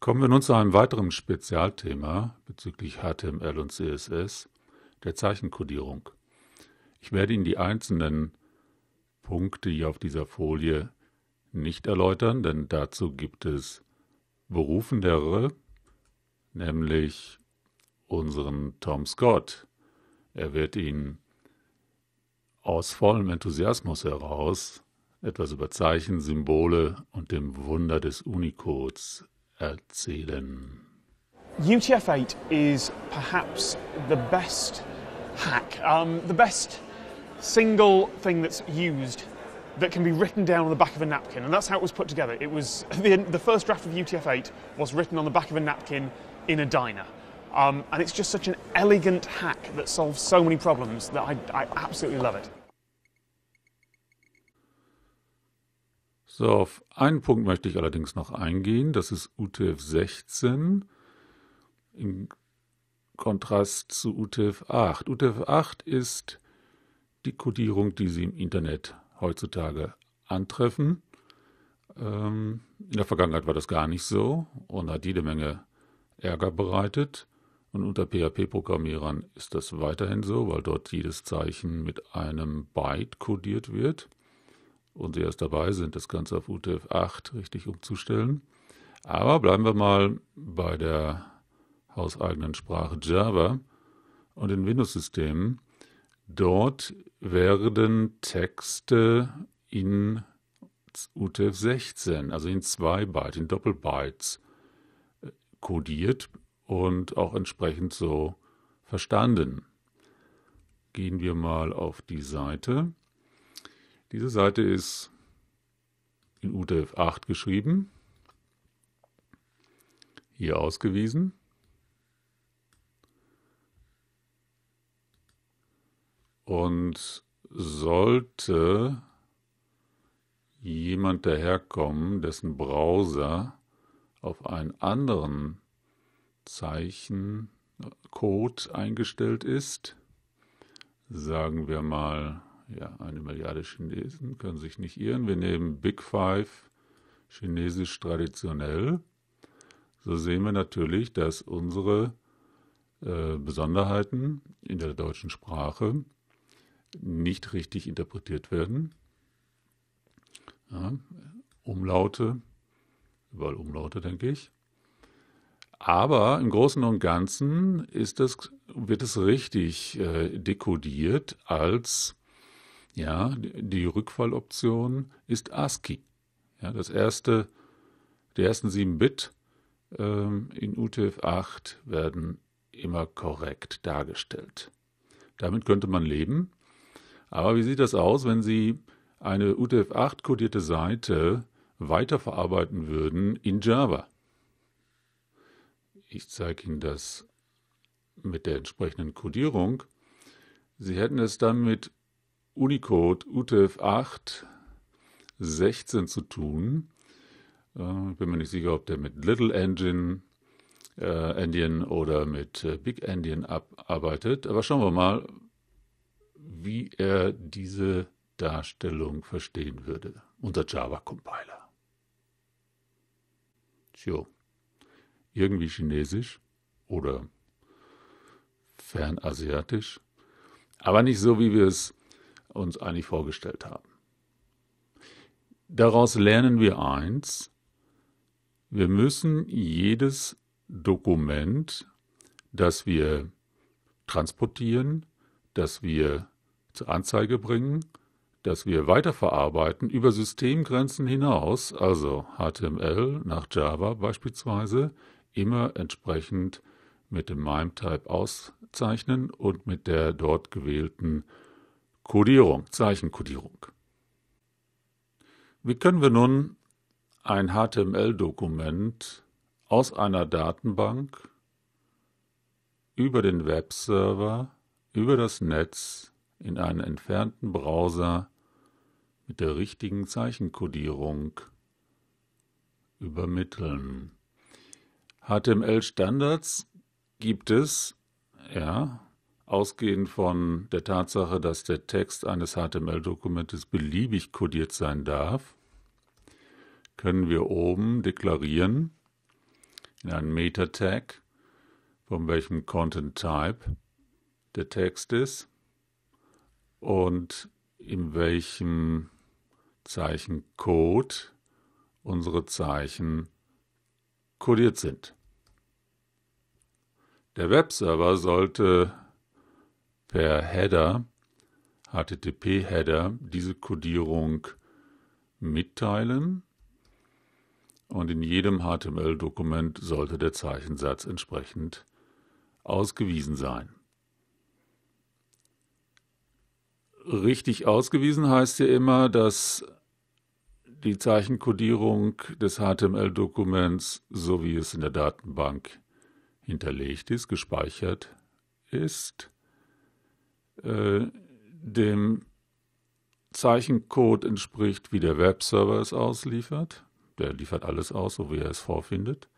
Kommen wir nun zu einem weiteren Spezialthema bezüglich HTML und CSS, der Zeichenkodierung. Ich werde Ihnen die einzelnen Punkte hier auf dieser Folie nicht erläutern, denn dazu gibt es berufendere, nämlich unseren Tom Scott. Er wird Ihnen aus vollem Enthusiasmus heraus etwas über Zeichen, Symbole und dem Wunder des Unicodes UTF-8 is perhaps the best hack, um, the best single thing that's used that can be written down on the back of a napkin, and that's how it was put together. It was the, the first draft of UTF-8 was written on the back of a napkin in a diner, um, and it's just such an elegant hack that solves so many problems that I, I absolutely love it. So, auf einen Punkt möchte ich allerdings noch eingehen. Das ist UTF-16 im Kontrast zu UTF-8. UTF-8 ist die Codierung, die Sie im Internet heutzutage antreffen. Ähm, in der Vergangenheit war das gar nicht so und hat jede Menge Ärger bereitet. Und unter PHP-Programmierern ist das weiterhin so, weil dort jedes Zeichen mit einem Byte codiert wird und sie erst dabei sind, das Ganze auf UTF-8 richtig umzustellen. Aber bleiben wir mal bei der hauseigenen Sprache Java und den Windows-Systemen. Dort werden Texte in UTF-16, also in zwei Byte, in Doppelbytes, äh, kodiert und auch entsprechend so verstanden. Gehen wir mal auf die Seite diese Seite ist in UTF-8 geschrieben, hier ausgewiesen. Und sollte jemand daherkommen, dessen Browser auf einen anderen Zeichencode eingestellt ist, sagen wir mal ja, eine Milliarde Chinesen können sich nicht irren. Wir nehmen Big Five chinesisch traditionell. So sehen wir natürlich, dass unsere äh, Besonderheiten in der deutschen Sprache nicht richtig interpretiert werden. Ja, Umlaute, überall Umlaute, denke ich. Aber im Großen und Ganzen ist das, wird es richtig äh, dekodiert als ja, die Rückfalloption ist ASCII. Ja, das erste, die ersten sieben Bit ähm, in UTF-8 werden immer korrekt dargestellt. Damit könnte man leben. Aber wie sieht das aus, wenn Sie eine UTF-8-kodierte Seite weiterverarbeiten würden in Java? Ich zeige Ihnen das mit der entsprechenden Codierung. Sie hätten es dann mit Unicode UTF-8 16 zu tun. Äh, ich bin mir nicht sicher, ob der mit Little Engine, äh, Endian oder mit äh, Big Endian arbeitet. Aber schauen wir mal, wie er diese Darstellung verstehen würde. Unser Java-Compiler. Tjo, irgendwie chinesisch oder fernasiatisch. Aber nicht so, wie wir es uns eigentlich vorgestellt haben. Daraus lernen wir eins, wir müssen jedes Dokument, das wir transportieren, das wir zur Anzeige bringen, das wir weiterverarbeiten über Systemgrenzen hinaus, also HTML nach Java beispielsweise, immer entsprechend mit dem MIME-Type auszeichnen und mit der dort gewählten Codierung, Zeichenkodierung. Wie können wir nun ein HTML-Dokument aus einer Datenbank über den Webserver, über das Netz in einen entfernten Browser mit der richtigen Zeichenkodierung übermitteln? HTML-Standards gibt es, ja, Ausgehend von der Tatsache, dass der Text eines HTML-Dokumentes beliebig kodiert sein darf, können wir oben deklarieren in einem Meta-Tag, von welchem Content-Type der Text ist und in welchem Zeichencode unsere Zeichen kodiert sind. Der Webserver sollte per Header, HTTP-Header, diese Codierung mitteilen. Und in jedem HTML-Dokument sollte der Zeichensatz entsprechend ausgewiesen sein. Richtig ausgewiesen heißt ja immer, dass die Zeichenkodierung des HTML-Dokuments, so wie es in der Datenbank hinterlegt ist, gespeichert ist, äh, dem Zeichencode entspricht, wie der Webserver es ausliefert. Der liefert alles aus, so wie er es vorfindet.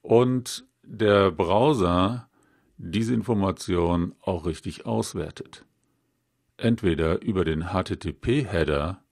Und der Browser diese Information auch richtig auswertet. Entweder über den HTTP-Header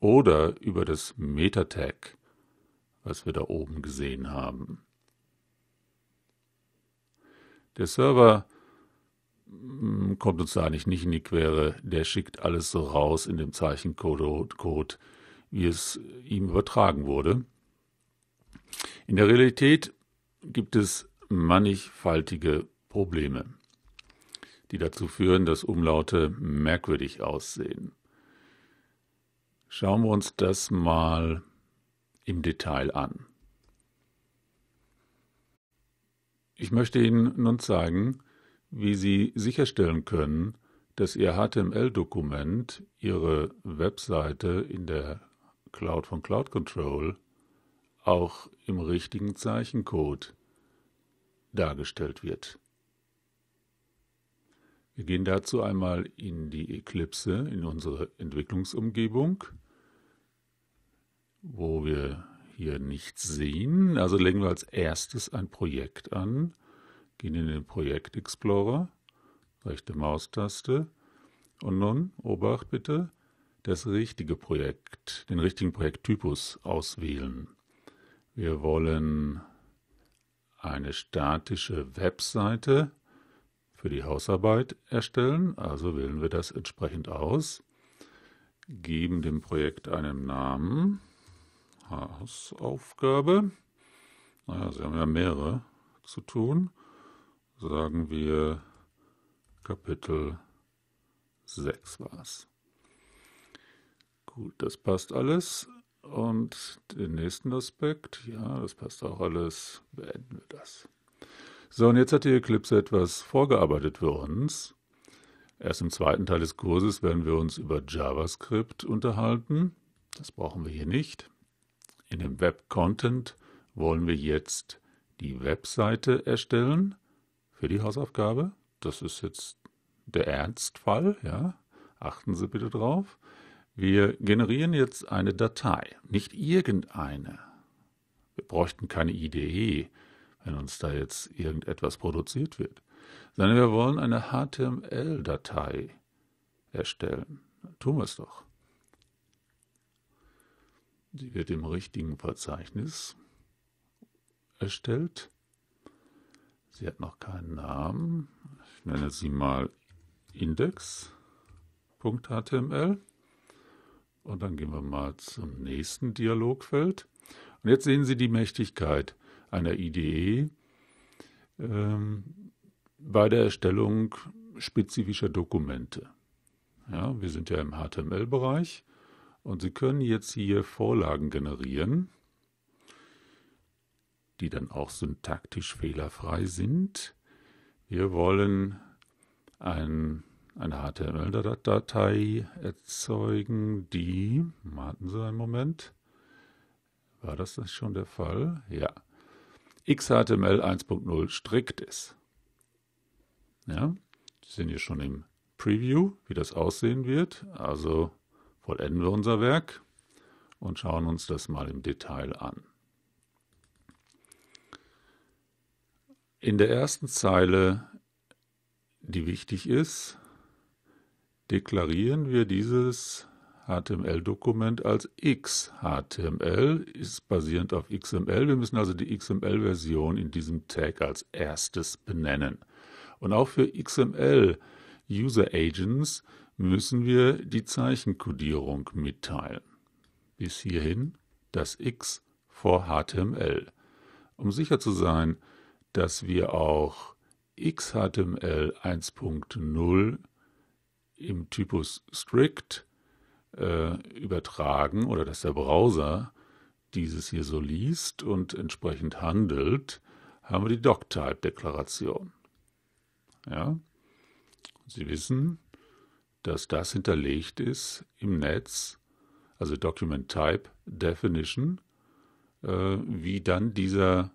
oder über das Meta-Tag, was wir da oben gesehen haben. Der Server Mm, kommt uns da eigentlich nicht in die Quere. Der schickt alles so raus in dem Zeichencode, wie es ihm übertragen wurde. In der Realität gibt es mannigfaltige Probleme, die dazu führen, dass Umlaute merkwürdig aussehen. Schauen wir uns das mal im Detail an. Ich möchte Ihnen nun zeigen, wie Sie sicherstellen können, dass Ihr HTML-Dokument, Ihre Webseite in der Cloud von Cloud Control auch im richtigen Zeichencode dargestellt wird. Wir gehen dazu einmal in die Eclipse, in unsere Entwicklungsumgebung, wo wir hier nichts sehen. Also legen wir als erstes ein Projekt an gehen in den Projekt Explorer, rechte Maustaste und nun, Obacht bitte, das richtige Projekt, den richtigen Projekttypus auswählen. Wir wollen eine statische Webseite für die Hausarbeit erstellen, also wählen wir das entsprechend aus, geben dem Projekt einen Namen, Hausaufgabe, naja, Sie haben ja mehrere zu tun, sagen wir Kapitel 6 war es. Gut, das passt alles. Und den nächsten Aspekt, ja, das passt auch alles, beenden wir das. So, und jetzt hat die Eclipse etwas vorgearbeitet für uns. Erst im zweiten Teil des Kurses werden wir uns über JavaScript unterhalten. Das brauchen wir hier nicht. In dem Web Content wollen wir jetzt die Webseite erstellen für die Hausaufgabe. Das ist jetzt der Ernstfall, ja. Achten Sie bitte drauf. Wir generieren jetzt eine Datei, nicht irgendeine. Wir bräuchten keine Idee, wenn uns da jetzt irgendetwas produziert wird, sondern wir wollen eine HTML-Datei erstellen. Dann tun wir es doch. Sie wird im richtigen Verzeichnis erstellt. Sie hat noch keinen Namen. Ich nenne sie mal index.html. Und dann gehen wir mal zum nächsten Dialogfeld. Und jetzt sehen Sie die Mächtigkeit einer IDE ähm, bei der Erstellung spezifischer Dokumente. Ja, wir sind ja im HTML-Bereich und Sie können jetzt hier Vorlagen generieren die dann auch syntaktisch fehlerfrei sind. Wir wollen ein, eine HTML-Datei erzeugen, die, warten Sie einen Moment, war das das schon der Fall? Ja. XHTML 1.0 strikt ist. Ja, Sie sind hier schon im Preview, wie das aussehen wird. Also vollenden wir unser Werk und schauen uns das mal im Detail an. in der ersten Zeile, die wichtig ist, deklarieren wir dieses HTML-Dokument als XHTML, ist basierend auf XML. Wir müssen also die XML-Version in diesem Tag als erstes benennen. Und auch für XML User Agents müssen wir die Zeichenkodierung mitteilen. Bis hierhin das X vor HTML. Um sicher zu sein, dass wir auch XHTML 1.0 im Typus Strict äh, übertragen oder dass der Browser dieses hier so liest und entsprechend handelt, haben wir die Doctype-Deklaration. Ja? Sie wissen, dass das hinterlegt ist im Netz, also Document Type Definition, äh, wie dann dieser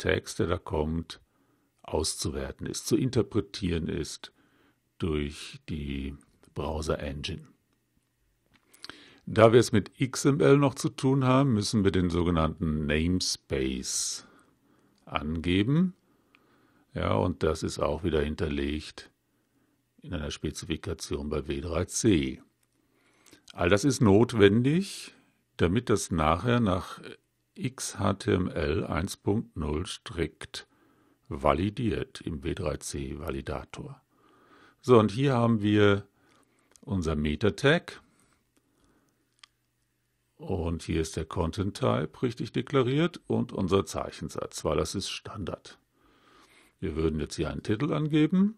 Text, der da kommt, auszuwerten ist, zu interpretieren ist durch die Browser Engine. Da wir es mit XML noch zu tun haben, müssen wir den sogenannten Namespace angeben. Ja, und das ist auch wieder hinterlegt in einer Spezifikation bei W3C. All das ist notwendig, damit das nachher nach XHTML 1.0 strikt validiert im W3C-Validator. So, und hier haben wir unser Meta-Tag. Und hier ist der Content-Type richtig deklariert und unser Zeichensatz, weil das ist Standard. Wir würden jetzt hier einen Titel angeben.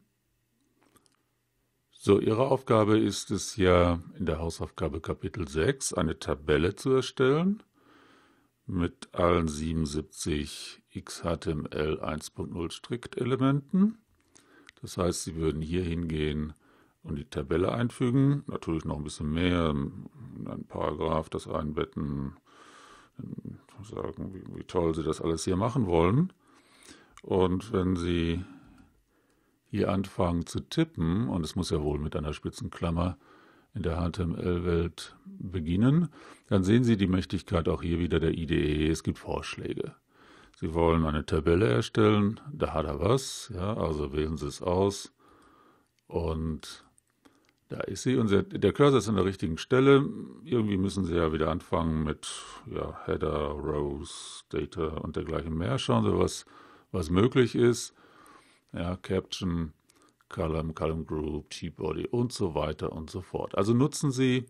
So, Ihre Aufgabe ist es ja in der Hausaufgabe Kapitel 6 eine Tabelle zu erstellen mit allen 77 XHTML 1.0 Strict-Elementen. Das heißt, Sie würden hier hingehen und die Tabelle einfügen. Natürlich noch ein bisschen mehr, einen Paragraph, das einbetten, sagen, wie, wie toll Sie das alles hier machen wollen. Und wenn Sie hier anfangen zu tippen, und es muss ja wohl mit einer spitzen Klammer in der HTML-Welt beginnen, dann sehen Sie die Mächtigkeit auch hier wieder der IDE. Es gibt Vorschläge. Sie wollen eine Tabelle erstellen, da hat er was, ja, also wählen Sie es aus und da ist sie. Und der Cursor ist an der richtigen Stelle. Irgendwie müssen Sie ja wieder anfangen mit ja, Header, Rows, Data und dergleichen mehr. Schauen Sie, was, was möglich ist. Ja, Caption, Column, Column Group, T-Body und so weiter und so fort. Also nutzen Sie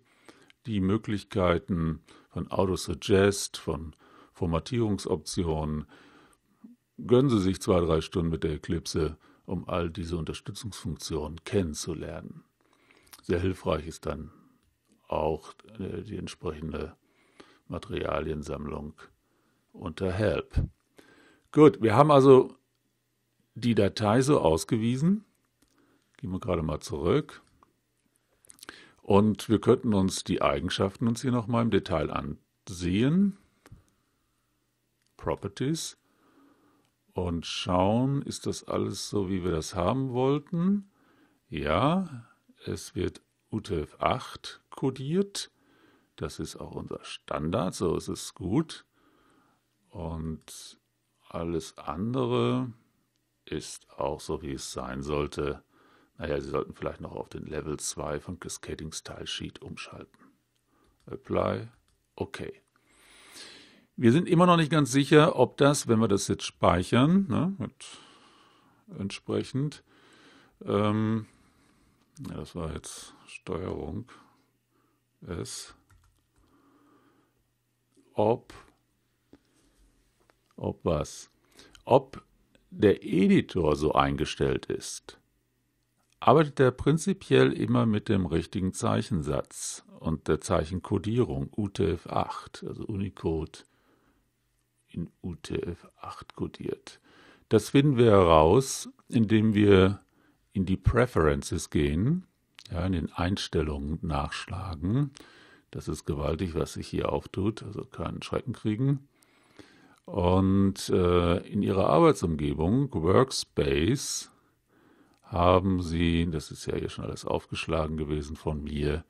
die Möglichkeiten von Autosuggest, von Formatierungsoptionen. Gönnen Sie sich zwei, drei Stunden mit der Eclipse, um all diese Unterstützungsfunktionen kennenzulernen. Sehr hilfreich ist dann auch äh, die entsprechende Materialiensammlung unter Help. Gut, wir haben also die Datei so ausgewiesen Gehen wir gerade mal zurück. Und wir könnten uns die Eigenschaften uns hier nochmal im Detail ansehen. Properties. Und schauen, ist das alles so, wie wir das haben wollten? Ja, es wird UTF-8 kodiert. Das ist auch unser Standard, so ist es gut. Und alles andere ist auch so, wie es sein sollte. Naja, ah Sie sollten vielleicht noch auf den Level 2 von Cascading Style Sheet umschalten. Apply. Okay. Wir sind immer noch nicht ganz sicher, ob das, wenn wir das jetzt speichern, ne, entsprechend, ähm, ja, das war jetzt Steuerung S, ob, ob was, ob der Editor so eingestellt ist arbeitet er prinzipiell immer mit dem richtigen Zeichensatz und der Zeichenkodierung UTF-8, also Unicode in UTF-8 kodiert. Das finden wir heraus, indem wir in die Preferences gehen, ja, in den Einstellungen nachschlagen. Das ist gewaltig, was sich hier auftut, also keinen Schrecken kriegen. Und äh, in Ihrer Arbeitsumgebung, Workspace, haben Sie, das ist ja hier schon alles aufgeschlagen gewesen von mir,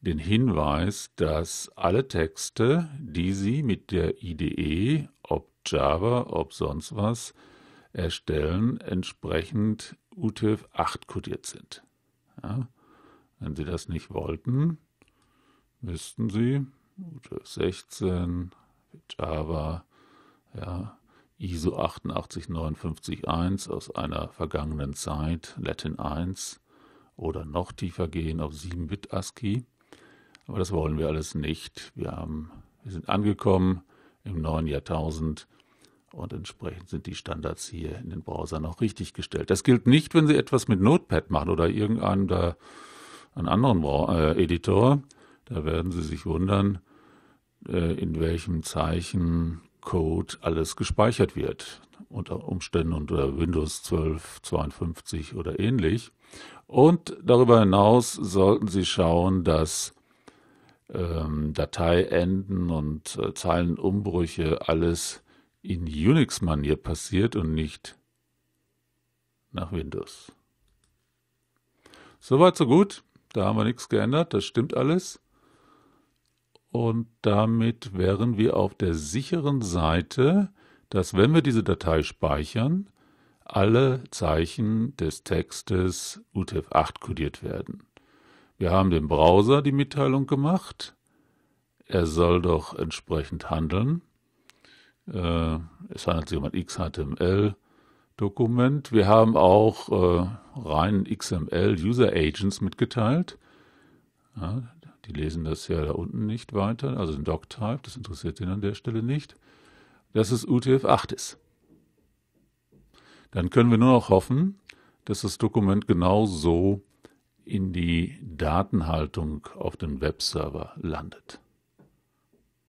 den Hinweis, dass alle Texte, die Sie mit der IDE, ob Java, ob sonst was, erstellen, entsprechend UTF-8 kodiert sind. Ja? Wenn Sie das nicht wollten, müssten Sie UTF-16, Java, ja, ISO 88951 aus einer vergangenen Zeit, Latin 1 oder noch tiefer gehen auf 7-Bit ASCII. Aber das wollen wir alles nicht. Wir, haben, wir sind angekommen im neuen Jahrtausend und entsprechend sind die Standards hier in den Browsern noch richtig gestellt. Das gilt nicht, wenn Sie etwas mit Notepad machen oder irgendeinem da, einen anderen Bra äh, Editor. Da werden Sie sich wundern, äh, in welchem Zeichen Code alles gespeichert wird, unter Umständen unter Windows 12, 52 oder ähnlich. Und darüber hinaus sollten Sie schauen, dass ähm, Dateienden und äh, Zeilenumbrüche alles in Unix-Manier passiert und nicht nach Windows. Soweit, so gut. Da haben wir nichts geändert. Das stimmt alles und damit wären wir auf der sicheren Seite, dass wenn wir diese Datei speichern, alle Zeichen des Textes UTF-8 kodiert werden. Wir haben dem Browser die Mitteilung gemacht, er soll doch entsprechend handeln. Äh, es handelt sich um ein XHTML-Dokument. Wir haben auch äh, rein XML-User-Agents mitgeteilt. Die lesen das ja da unten nicht weiter, also den Doctype, das interessiert den an der Stelle nicht, dass es UTF-8 ist. Dann können wir nur noch hoffen, dass das Dokument genau so in die Datenhaltung auf dem Webserver landet.